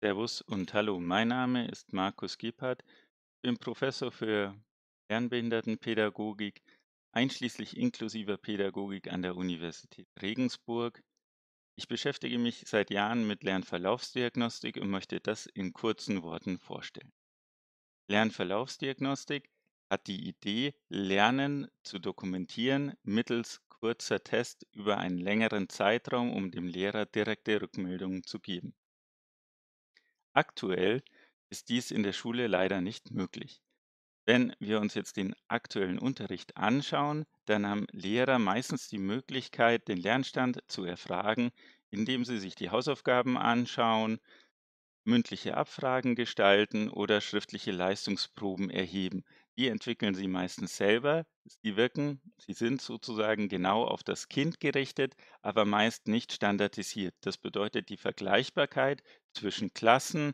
Servus und hallo, mein Name ist Markus Gebhardt, bin Professor für Lernbehindertenpädagogik, einschließlich inklusiver Pädagogik an der Universität Regensburg. Ich beschäftige mich seit Jahren mit Lernverlaufsdiagnostik und möchte das in kurzen Worten vorstellen. Lernverlaufsdiagnostik hat die Idee, Lernen zu dokumentieren mittels kurzer Tests über einen längeren Zeitraum, um dem Lehrer direkte Rückmeldungen zu geben. Aktuell ist dies in der Schule leider nicht möglich. Wenn wir uns jetzt den aktuellen Unterricht anschauen, dann haben Lehrer meistens die Möglichkeit, den Lernstand zu erfragen, indem sie sich die Hausaufgaben anschauen, mündliche Abfragen gestalten oder schriftliche Leistungsproben erheben. Die entwickeln sie meistens selber. Sie wirken, sie sind sozusagen genau auf das Kind gerichtet, aber meist nicht standardisiert. Das bedeutet, die Vergleichbarkeit zwischen Klassen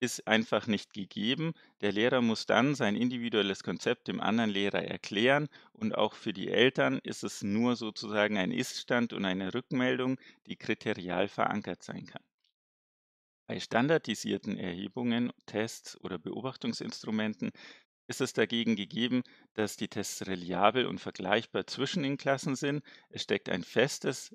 ist einfach nicht gegeben. Der Lehrer muss dann sein individuelles Konzept dem anderen Lehrer erklären und auch für die Eltern ist es nur sozusagen ein Iststand und eine Rückmeldung, die kriterial verankert sein kann. Bei standardisierten Erhebungen, Tests oder Beobachtungsinstrumenten ist es dagegen gegeben, dass die Tests reliabel und vergleichbar zwischen den Klassen sind. Es steckt ein festes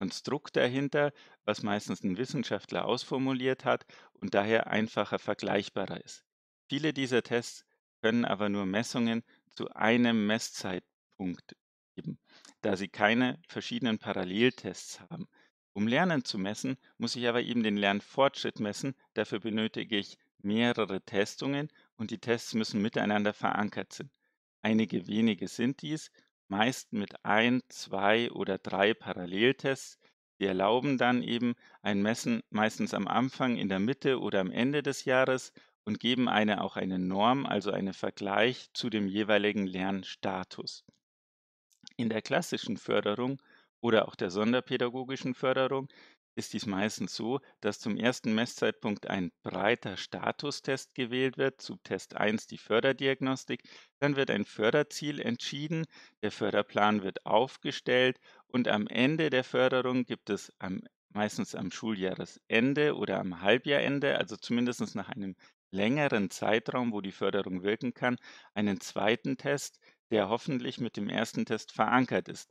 Konstrukt dahinter, was meistens ein Wissenschaftler ausformuliert hat und daher einfacher vergleichbarer ist. Viele dieser Tests können aber nur Messungen zu einem Messzeitpunkt geben, da sie keine verschiedenen Paralleltests haben. Um Lernen zu messen, muss ich aber eben den Lernfortschritt messen. Dafür benötige ich mehrere Testungen und die Tests müssen miteinander verankert sein. Einige wenige sind dies, meist mit ein, zwei oder drei Paralleltests, die erlauben dann eben ein Messen meistens am Anfang, in der Mitte oder am Ende des Jahres und geben eine auch eine Norm, also einen Vergleich zu dem jeweiligen Lernstatus. In der klassischen Förderung oder auch der sonderpädagogischen Förderung ist dies meistens so, dass zum ersten Messzeitpunkt ein breiter Statustest gewählt wird, zu Test 1 die Förderdiagnostik, dann wird ein Förderziel entschieden, der Förderplan wird aufgestellt und am Ende der Förderung gibt es am, meistens am Schuljahresende oder am Halbjahrende, also zumindest nach einem längeren Zeitraum, wo die Förderung wirken kann, einen zweiten Test, der hoffentlich mit dem ersten Test verankert ist.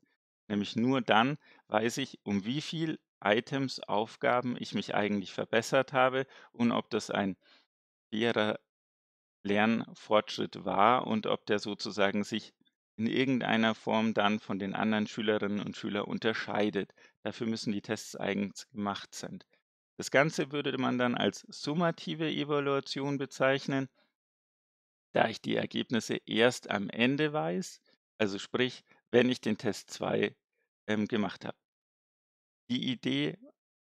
Nämlich nur dann weiß ich, um wie viel Items, Aufgaben ich mich eigentlich verbessert habe und ob das ein fairer Lernfortschritt war und ob der sozusagen sich in irgendeiner Form dann von den anderen Schülerinnen und Schülern unterscheidet. Dafür müssen die Tests eigens gemacht sein. Das Ganze würde man dann als summative Evaluation bezeichnen, da ich die Ergebnisse erst am Ende weiß, also sprich, wenn ich den Test 2 ähm, gemacht habe. Die Idee,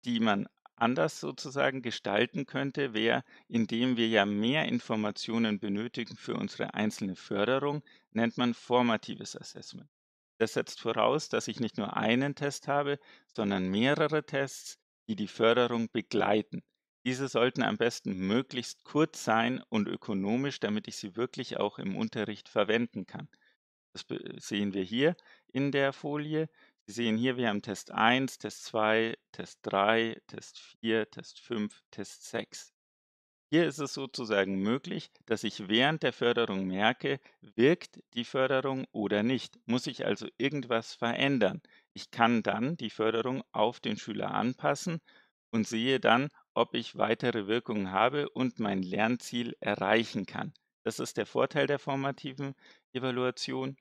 die man anders sozusagen gestalten könnte, wäre, indem wir ja mehr Informationen benötigen für unsere einzelne Förderung, nennt man formatives Assessment. Das setzt voraus, dass ich nicht nur einen Test habe, sondern mehrere Tests, die die Förderung begleiten. Diese sollten am besten möglichst kurz sein und ökonomisch, damit ich sie wirklich auch im Unterricht verwenden kann. Das sehen wir hier in der Folie. Sie sehen hier, wir haben Test 1, Test 2, Test 3, Test 4, Test 5, Test 6. Hier ist es sozusagen möglich, dass ich während der Förderung merke, wirkt die Förderung oder nicht. Muss ich also irgendwas verändern? Ich kann dann die Förderung auf den Schüler anpassen und sehe dann, ob ich weitere Wirkungen habe und mein Lernziel erreichen kann. Das ist der Vorteil der formativen Evaluation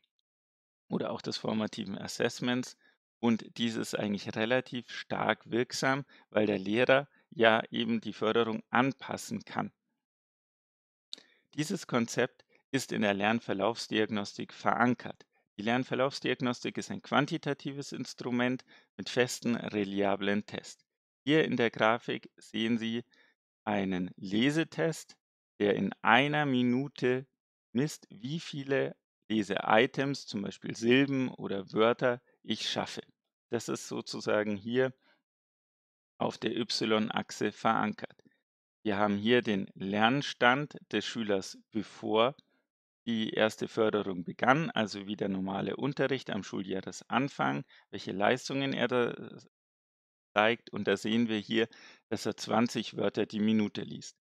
oder auch des formativen Assessments. Und dies ist eigentlich relativ stark wirksam, weil der Lehrer ja eben die Förderung anpassen kann. Dieses Konzept ist in der Lernverlaufsdiagnostik verankert. Die Lernverlaufsdiagnostik ist ein quantitatives Instrument mit festen, reliablen Tests. Hier in der Grafik sehen Sie einen Lesetest, der in einer Minute misst, wie viele Lese-Items, zum Beispiel Silben oder Wörter, ich schaffe. Das ist sozusagen hier auf der y-Achse verankert. Wir haben hier den Lernstand des Schülers, bevor die erste Förderung begann, also wie der normale Unterricht am Schuljahresanfang, welche Leistungen er da äh, zeigt. Und da sehen wir hier, dass er 20 Wörter die Minute liest.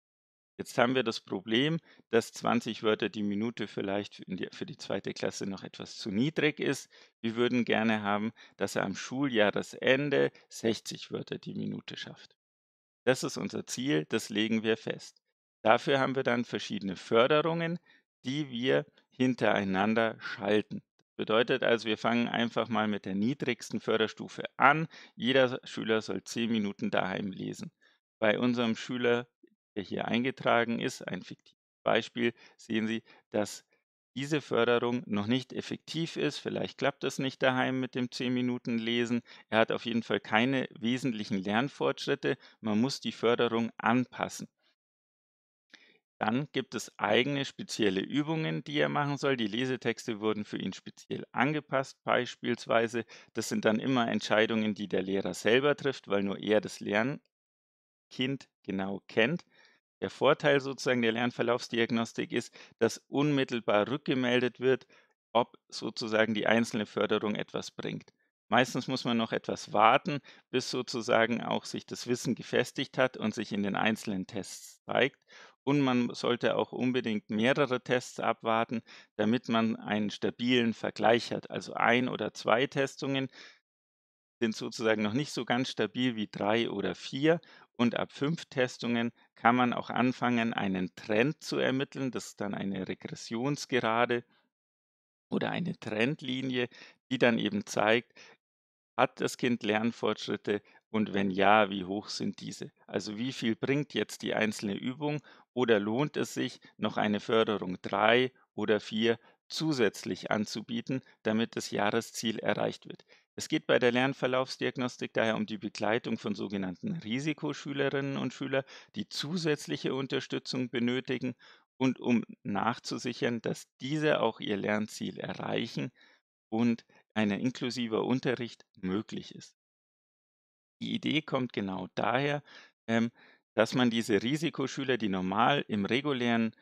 Jetzt haben wir das Problem, dass 20 Wörter die Minute vielleicht für die, zweite Klasse noch etwas zu niedrig ist. Wir würden gerne haben, dass er am Schuljahresende 60 Wörter die Minute schafft. Das ist unser Ziel, das legen wir fest. Dafür haben wir dann verschiedene Förderungen, die wir hintereinander schalten. Das bedeutet also, wir fangen einfach mal mit der niedrigsten Förderstufe an. Jeder Schüler soll 10 Minuten daheim lesen. Bei unserem Schüler der hier eingetragen ist, ein fiktives Beispiel, sehen Sie, dass diese Förderung noch nicht effektiv ist. Vielleicht klappt es nicht daheim mit dem 10 Minuten Lesen. Er hat auf jeden Fall keine wesentlichen Lernfortschritte. Man muss die Förderung anpassen. Dann gibt es eigene spezielle Übungen, die er machen soll. Die Lesetexte wurden für ihn speziell angepasst, beispielsweise. Das sind dann immer Entscheidungen, die der Lehrer selber trifft, weil nur er das Lernkind genau kennt. Der Vorteil sozusagen der Lernverlaufsdiagnostik ist, dass unmittelbar rückgemeldet wird, ob sozusagen die einzelne Förderung etwas bringt. Meistens muss man noch etwas warten, bis sozusagen auch sich das Wissen gefestigt hat und sich in den einzelnen Tests zeigt. Und man sollte auch unbedingt mehrere Tests abwarten, damit man einen stabilen Vergleich hat. Also ein oder zwei Testungen sind sozusagen noch nicht so ganz stabil wie drei oder vier. Und ab fünf Testungen kann man auch anfangen, einen Trend zu ermitteln. Das ist dann eine Regressionsgerade oder eine Trendlinie, die dann eben zeigt, hat das Kind Lernfortschritte und wenn ja, wie hoch sind diese? Also wie viel bringt jetzt die einzelne Übung oder lohnt es sich, noch eine Förderung 3 oder 4 zusätzlich anzubieten, damit das Jahresziel erreicht wird. Es geht bei der Lernverlaufsdiagnostik daher um die Begleitung von sogenannten Risikoschülerinnen und Schülern, die zusätzliche Unterstützung benötigen und um nachzusichern, dass diese auch ihr Lernziel erreichen und ein inklusiver Unterricht möglich ist. Die Idee kommt genau daher, ähm, dass man diese Risikoschüler, die normal im regulären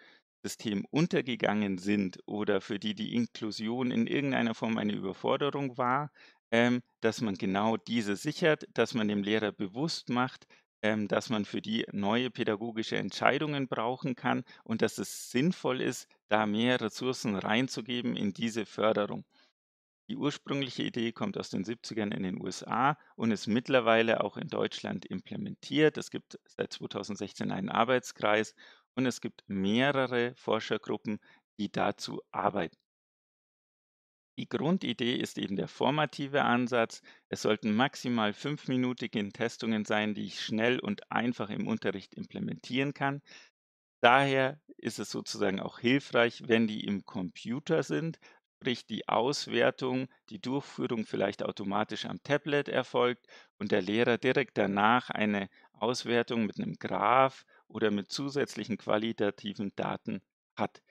System untergegangen sind oder für die die Inklusion in irgendeiner Form eine Überforderung war, ähm, dass man genau diese sichert, dass man dem Lehrer bewusst macht, ähm, dass man für die neue pädagogische Entscheidungen brauchen kann und dass es sinnvoll ist, da mehr Ressourcen reinzugeben in diese Förderung. Die ursprüngliche Idee kommt aus den 70ern in den USA und ist mittlerweile auch in Deutschland implementiert. Es gibt seit 2016 einen Arbeitskreis und es gibt mehrere Forschergruppen, die dazu arbeiten. Die Grundidee ist eben der formative Ansatz. Es sollten maximal fünfminütige Testungen sein, die ich schnell und einfach im Unterricht implementieren kann. Daher ist es sozusagen auch hilfreich, wenn die im Computer sind, sprich die Auswertung, die Durchführung vielleicht automatisch am Tablet erfolgt und der Lehrer direkt danach eine Auswertung mit einem Graph oder mit zusätzlichen qualitativen Daten hat.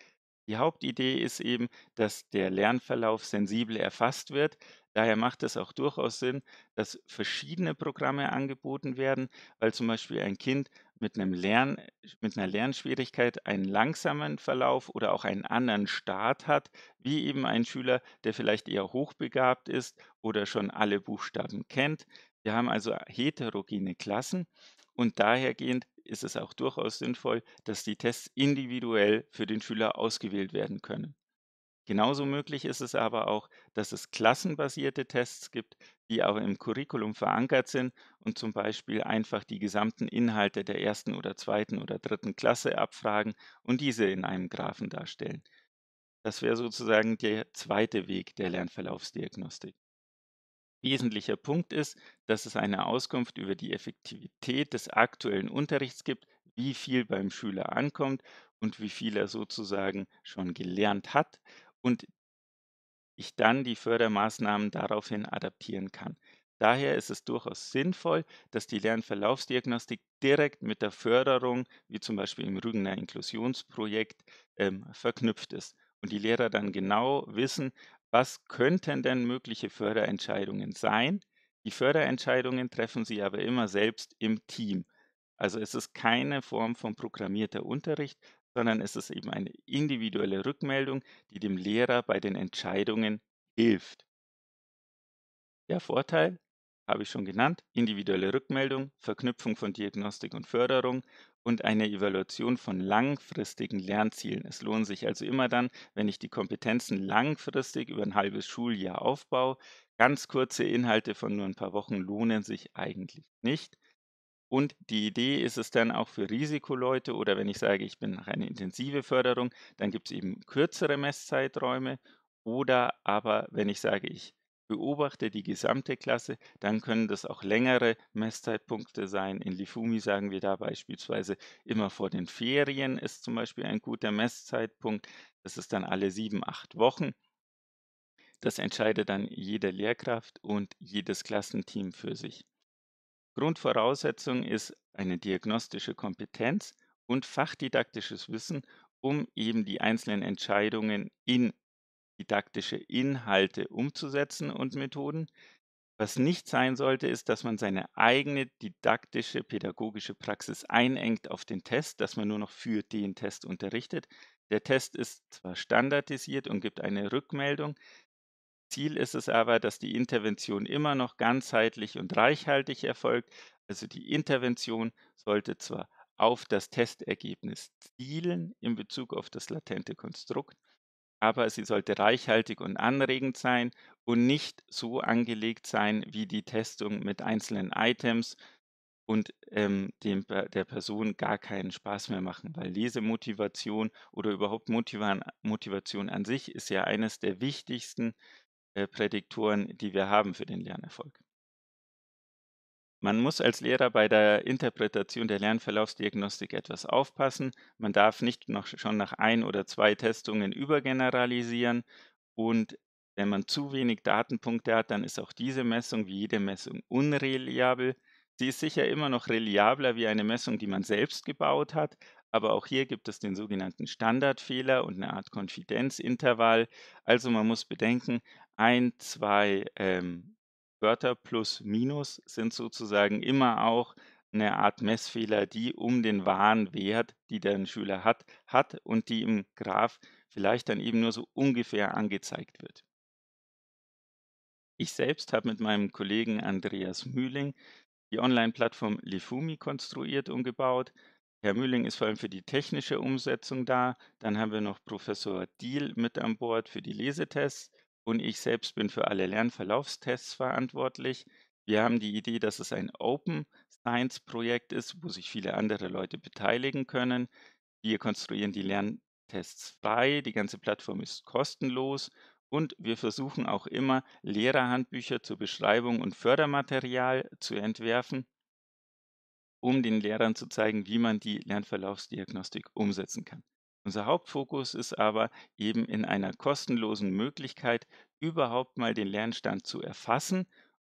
Die Hauptidee ist eben, dass der Lernverlauf sensibel erfasst wird. Daher macht es auch durchaus Sinn, dass verschiedene Programme angeboten werden, weil zum Beispiel ein Kind mit, einem Lern, mit einer Lernschwierigkeit einen langsamen Verlauf oder auch einen anderen Start hat, wie eben ein Schüler, der vielleicht eher hochbegabt ist oder schon alle Buchstaben kennt. Wir haben also heterogene Klassen und dahergehend ist es auch durchaus sinnvoll, dass die Tests individuell für den Schüler ausgewählt werden können. Genauso möglich ist es aber auch, dass es klassenbasierte Tests gibt, die auch im Curriculum verankert sind und zum Beispiel einfach die gesamten Inhalte der ersten oder zweiten oder dritten Klasse abfragen und diese in einem Graphen darstellen. Das wäre sozusagen der zweite Weg der Lernverlaufsdiagnostik. Wesentlicher Punkt ist, dass es eine Auskunft über die Effektivität des aktuellen Unterrichts gibt, wie viel beim Schüler ankommt und wie viel er sozusagen schon gelernt hat und ich dann die Fördermaßnahmen daraufhin adaptieren kann. Daher ist es durchaus sinnvoll, dass die Lernverlaufsdiagnostik direkt mit der Förderung, wie zum Beispiel im Rügener Inklusionsprojekt, ähm, verknüpft ist und die Lehrer dann genau wissen, was könnten denn mögliche Förderentscheidungen sein? Die Förderentscheidungen treffen Sie aber immer selbst im Team. Also es ist keine Form von programmierter Unterricht, sondern es ist eben eine individuelle Rückmeldung, die dem Lehrer bei den Entscheidungen hilft. Der Vorteil, habe ich schon genannt, individuelle Rückmeldung, Verknüpfung von Diagnostik und Förderung und eine Evaluation von langfristigen Lernzielen. Es lohnt sich also immer dann, wenn ich die Kompetenzen langfristig über ein halbes Schuljahr aufbaue. Ganz kurze Inhalte von nur ein paar Wochen lohnen sich eigentlich nicht. Und die Idee ist es dann auch für Risikoleute oder wenn ich sage, ich bin nach einer intensive Förderung, dann gibt es eben kürzere Messzeiträume oder aber wenn ich sage, ich beobachte die gesamte Klasse, dann können das auch längere Messzeitpunkte sein. In Lifumi sagen wir da beispielsweise immer vor den Ferien ist zum Beispiel ein guter Messzeitpunkt. Das ist dann alle sieben, acht Wochen. Das entscheidet dann jede Lehrkraft und jedes Klassenteam für sich. Grundvoraussetzung ist eine diagnostische Kompetenz und fachdidaktisches Wissen, um eben die einzelnen Entscheidungen in didaktische Inhalte umzusetzen und Methoden. Was nicht sein sollte, ist, dass man seine eigene didaktische, pädagogische Praxis einengt auf den Test, dass man nur noch für den Test unterrichtet. Der Test ist zwar standardisiert und gibt eine Rückmeldung, Ziel ist es aber, dass die Intervention immer noch ganzheitlich und reichhaltig erfolgt. Also die Intervention sollte zwar auf das Testergebnis zielen in Bezug auf das latente Konstrukt, aber sie sollte reichhaltig und anregend sein und nicht so angelegt sein wie die Testung mit einzelnen Items und ähm, dem, der Person gar keinen Spaß mehr machen, weil Lesemotivation oder überhaupt Motiva Motivation an sich ist ja eines der wichtigsten äh, Prädiktoren, die wir haben für den Lernerfolg. Man muss als Lehrer bei der Interpretation der Lernverlaufsdiagnostik etwas aufpassen. Man darf nicht noch schon nach ein oder zwei Testungen übergeneralisieren und wenn man zu wenig Datenpunkte hat, dann ist auch diese Messung wie jede Messung unreliabel. Sie ist sicher immer noch reliabler wie eine Messung, die man selbst gebaut hat, aber auch hier gibt es den sogenannten Standardfehler und eine Art Konfidenzintervall. Also man muss bedenken, ein, zwei ähm, Wörter plus minus sind sozusagen immer auch eine Art Messfehler, die um den wahren Wert, die der Schüler hat, hat und die im Graph vielleicht dann eben nur so ungefähr angezeigt wird. Ich selbst habe mit meinem Kollegen Andreas Mühling die Online-Plattform Lifumi konstruiert und gebaut. Herr Mühling ist vor allem für die technische Umsetzung da. Dann haben wir noch Professor Diel mit an Bord für die Lesetests und ich selbst bin für alle Lernverlaufstests verantwortlich. Wir haben die Idee, dass es ein Open Science Projekt ist, wo sich viele andere Leute beteiligen können. Wir konstruieren die Lerntests frei, die ganze Plattform ist kostenlos und wir versuchen auch immer Lehrerhandbücher zur Beschreibung und Fördermaterial zu entwerfen, um den Lehrern zu zeigen, wie man die Lernverlaufsdiagnostik umsetzen kann. Unser Hauptfokus ist aber eben in einer kostenlosen Möglichkeit, überhaupt mal den Lernstand zu erfassen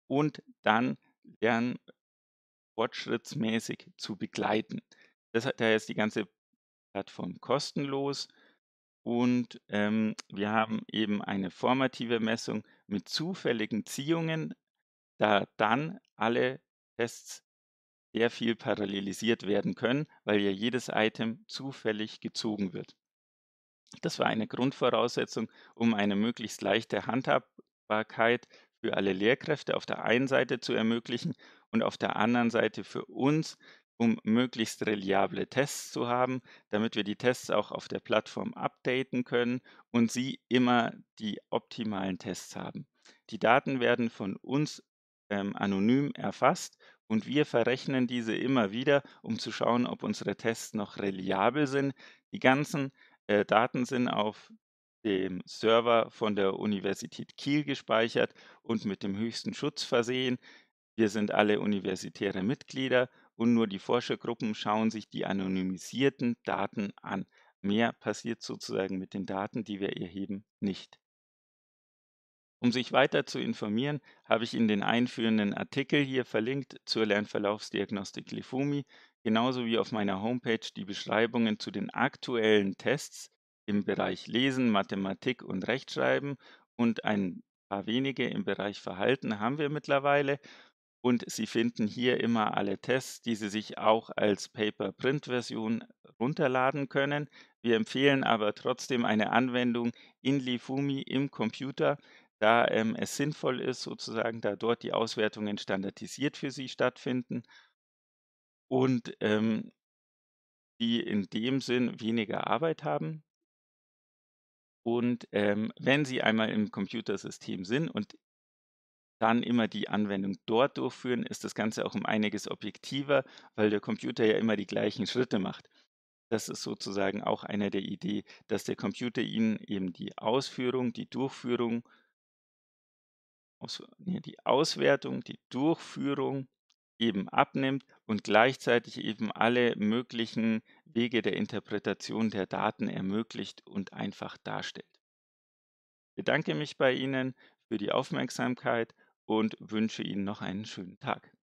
und dann lernfortschrittsmäßig zu begleiten. Das, daher ist die ganze Plattform kostenlos und ähm, wir haben eben eine formative Messung mit zufälligen Ziehungen, da dann alle Tests sehr viel parallelisiert werden können, weil ja jedes Item zufällig gezogen wird. Das war eine Grundvoraussetzung, um eine möglichst leichte Handhabbarkeit für alle Lehrkräfte auf der einen Seite zu ermöglichen und auf der anderen Seite für uns, um möglichst reliable Tests zu haben, damit wir die Tests auch auf der Plattform updaten können und sie immer die optimalen Tests haben. Die Daten werden von uns ähm, anonym erfasst und wir verrechnen diese immer wieder, um zu schauen, ob unsere Tests noch reliabel sind. Die ganzen äh, Daten sind auf dem Server von der Universität Kiel gespeichert und mit dem höchsten Schutz versehen. Wir sind alle universitäre Mitglieder und nur die Forschergruppen schauen sich die anonymisierten Daten an. Mehr passiert sozusagen mit den Daten, die wir erheben, nicht. Um sich weiter zu informieren, habe ich Ihnen den einführenden Artikel hier verlinkt zur Lernverlaufsdiagnostik Lifumi, genauso wie auf meiner Homepage die Beschreibungen zu den aktuellen Tests im Bereich Lesen, Mathematik und Rechtschreiben und ein paar wenige im Bereich Verhalten haben wir mittlerweile. Und Sie finden hier immer alle Tests, die Sie sich auch als Paper-Print-Version runterladen können. Wir empfehlen aber trotzdem eine Anwendung in Lifumi im Computer, da ähm, es sinnvoll ist, sozusagen, da dort die Auswertungen standardisiert für sie stattfinden und ähm, die in dem Sinn weniger Arbeit haben. Und ähm, wenn sie einmal im Computersystem sind und dann immer die Anwendung dort durchführen, ist das Ganze auch um einiges objektiver, weil der Computer ja immer die gleichen Schritte macht. Das ist sozusagen auch einer der Ideen, dass der Computer Ihnen eben die Ausführung, die Durchführung Ne, die Auswertung, die Durchführung eben abnimmt und gleichzeitig eben alle möglichen Wege der Interpretation der Daten ermöglicht und einfach darstellt. Ich bedanke mich bei Ihnen für die Aufmerksamkeit und wünsche Ihnen noch einen schönen Tag.